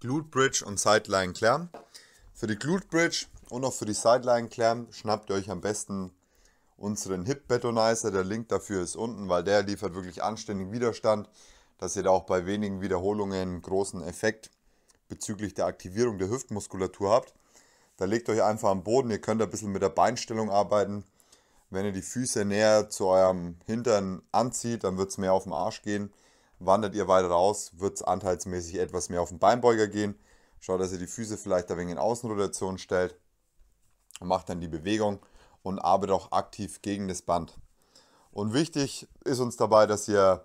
Glute Bridge und Sideline Clam. Für die Glute Bridge und auch für die Sideline Clam schnappt ihr euch am besten unseren Hip Betonizer. Der Link dafür ist unten, weil der liefert wirklich anständigen Widerstand, dass ihr da auch bei wenigen Wiederholungen einen großen Effekt bezüglich der Aktivierung der Hüftmuskulatur habt. Da legt euch einfach am Boden, ihr könnt ein bisschen mit der Beinstellung arbeiten. Wenn ihr die Füße näher zu eurem Hintern anzieht, dann wird es mehr auf den Arsch gehen. Wandert ihr weiter raus, wird es anteilsmäßig etwas mehr auf den Beinbeuger gehen. Schaut, dass ihr die Füße vielleicht ein wenig in Außenrotation stellt macht dann die Bewegung und arbeitet auch aktiv gegen das Band. Und wichtig ist uns dabei, dass ihr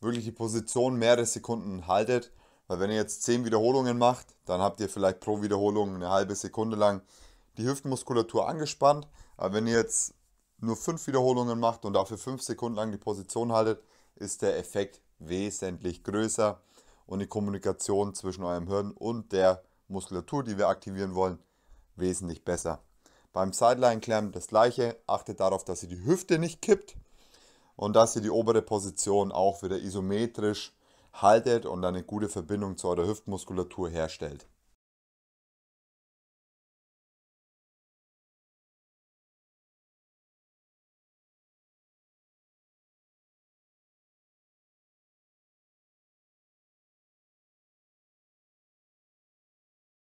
wirklich die Position mehrere Sekunden haltet, weil wenn ihr jetzt 10 Wiederholungen macht, dann habt ihr vielleicht pro Wiederholung eine halbe Sekunde lang die Hüftmuskulatur angespannt. Aber wenn ihr jetzt nur 5 Wiederholungen macht und dafür 5 Sekunden lang die Position haltet, ist der Effekt wesentlich größer und die Kommunikation zwischen eurem Hirn und der Muskulatur, die wir aktivieren wollen, wesentlich besser. Beim Sideline Clam das gleiche, achtet darauf, dass ihr die Hüfte nicht kippt und dass ihr die obere Position auch wieder isometrisch haltet und eine gute Verbindung zu eurer Hüftmuskulatur herstellt.